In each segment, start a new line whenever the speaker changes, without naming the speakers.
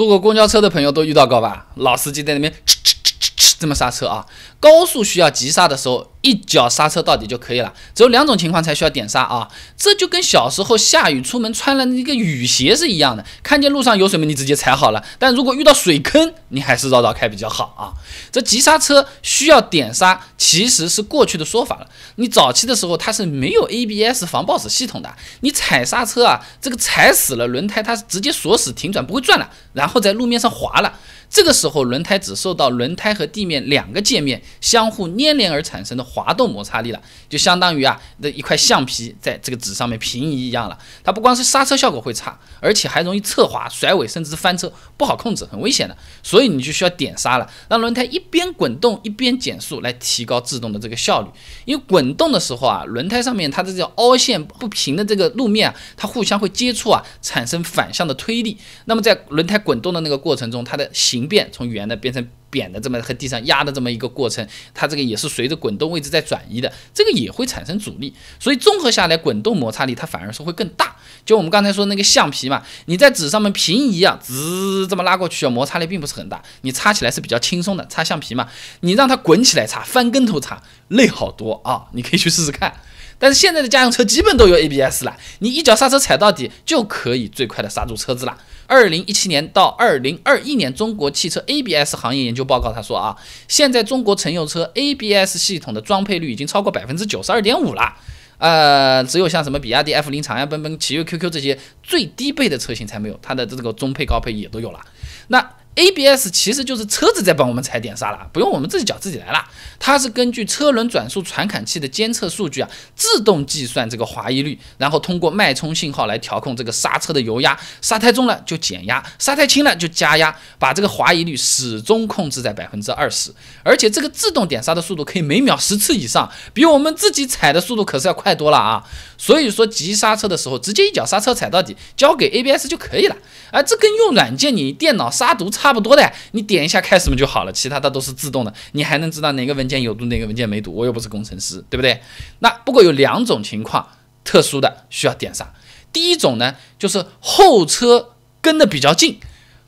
坐过公交车的朋友都遇到过吧？老司机在那边，吱吱吱吱这么刹车啊？高速需要急刹的时候，一脚刹车到底就可以了。只有两种情况才需要点刹啊。这就跟小时候下雨出门穿了一个雨鞋是一样的。看见路上有水门，你直接踩好了。但如果遇到水坑，你还是绕道开比较好啊。这急刹车需要点刹，其实是过去的说法了。你早期的时候它是没有 ABS 防抱死系统的，你踩刹车啊，这个踩死了轮胎，它是直接锁死停转，不会转了，然后在路面上滑了。这个时候轮胎只受到轮胎和地面两个界面相互粘连而产生的滑动摩擦力了，就相当于啊那一块橡皮在这个纸上面平移一样了。它不光是刹车效果会差，而且还容易侧滑、甩尾，甚至是翻车，不好控制，很危险的。所以你就需要点刹了，让轮胎一边滚动一边减速，来提高制动的这个效率。因为滚动的时候啊，轮胎上面它这种凹陷不平的这个路面，啊，它互相会接触啊，产生反向的推力。那么在轮胎滚动的那个过程中，它的形变从圆的变成。扁的这么和地上压的这么一个过程，它这个也是随着滚动位置在转移的，这个也会产生阻力，所以综合下来，滚动摩擦力它反而是会更大。就我们刚才说那个橡皮嘛，你在纸上面平移啊，滋这么拉过去啊，摩擦力并不是很大，你擦起来是比较轻松的。擦橡皮嘛，你让它滚起来擦，翻跟头擦，累好多啊！你可以去试试看。但是现在的家用车基本都有 ABS 了，你一脚刹车踩到底，就可以最快的刹住车子了。二零一七年到二零二一年中国汽车 ABS 行业研究报告，他说啊，现在中国乘用车 ABS 系统的装配率已经超过百分之九十二点五了，呃，只有像什么比亚迪 F 零长安、奔奔、奇瑞 QQ 这些。最低配的车型才没有，它的这个中配、高配也都有了。那 ABS 其实就是车子在帮我们踩点刹了，不用我们自己脚自己来了。它是根据车轮转速传感器的监测数据啊，自动计算这个滑移率，然后通过脉冲信号来调控这个刹车的油压，刹太重了就减压，刹太轻了就加压，把这个滑移率始终控制在百分之二十。而且这个自动点刹的速度可以每秒十次以上，比我们自己踩的速度可是要快多了啊。所以说急刹车的时候，直接一脚刹车踩到底。交给 A B S 就可以了，啊，这跟用软件你电脑杀毒差不多的，你点一下开什么就好了，其他的都是自动的，你还能知道哪个文件有毒，哪个文件没毒，我又不是工程师，对不对？那不过有两种情况特殊的需要点啥？第一种呢就是后车跟的比较近。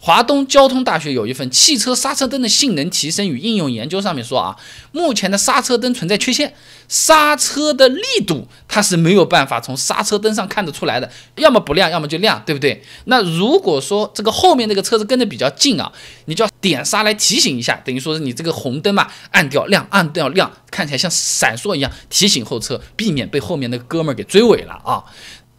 华东交通大学有一份《汽车刹车灯的性能提升与应用研究》，上面说啊，目前的刹车灯存在缺陷，刹车的力度它是没有办法从刹车灯上看得出来的，要么不亮，要么就亮，对不对？那如果说这个后面那个车子跟的比较近啊，你就要点刹来提醒一下，等于说是你这个红灯嘛，按掉亮，按掉亮，看起来像闪烁一样，提醒后车，避免被后面那个哥们儿给追尾了啊。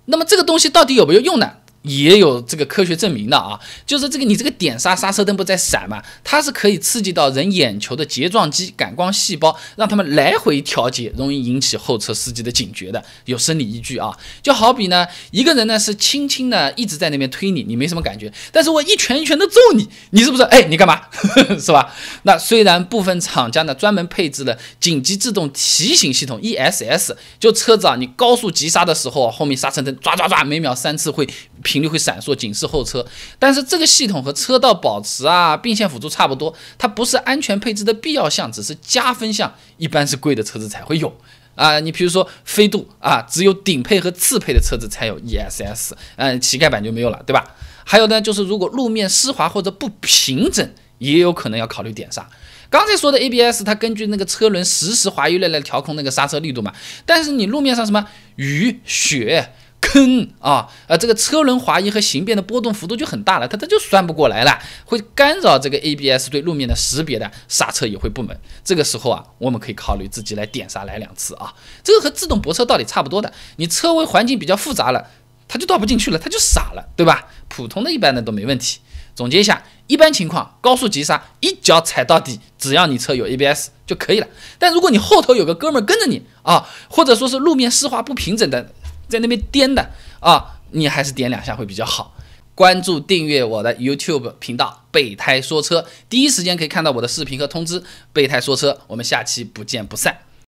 那么这个东西到底有没有用呢？也有这个科学证明的啊，就是这个你这个点刹刹车灯不在闪嘛？它是可以刺激到人眼球的睫状肌感光细胞，让他们来回调节，容易引起后车司机的警觉的，有生理依据啊。就好比呢，一个人呢是轻轻的一直在那边推你，你没什么感觉，但是我一拳一拳的揍你，你是不是？哎，你干嘛？是吧？那虽然部分厂家呢专门配置了紧急制动提醒系统 ESS，就车子啊，你高速急刹的时候后面刹车灯抓抓抓，每秒三次会。频率会闪烁，警示后车。但是这个系统和车道保持啊、并线辅助差不多，它不是安全配置的必要项，只是加分项，一般是贵的车子才会有啊。你比如说飞度啊，只有顶配和次配的车子才有 E S S，嗯，乞丐版就没有了，对吧？还有呢，就是如果路面湿滑或者不平整，也有可能要考虑点刹。刚才说的 A B S，它根据那个车轮实时滑移来来调控那个刹车力度嘛。但是你路面上什么雨雪？坑 啊！呃，这个车轮滑移和形变的波动幅度就很大了，它它就算不过来了，会干扰这个 ABS 对路面的识别的，刹车也会不稳。这个时候啊，我们可以考虑自己来点刹来两次啊。这个和自动泊车到底差不多的。你车位环境比较复杂了，它就倒不进去了，它就傻了，对吧？普通的一般的都没问题。总结一下，一般情况高速急刹，一脚踩到底，只要你车有 ABS 就可以了。但如果你后头有个哥们跟着你啊，或者说是路面湿滑不平整的。在那边颠的啊，你还是点两下会比较好。关注订阅我的 YouTube 频道“备胎说车”，第一时间可以看到我的视频和通知。“备胎说车”，我们下期不见不散。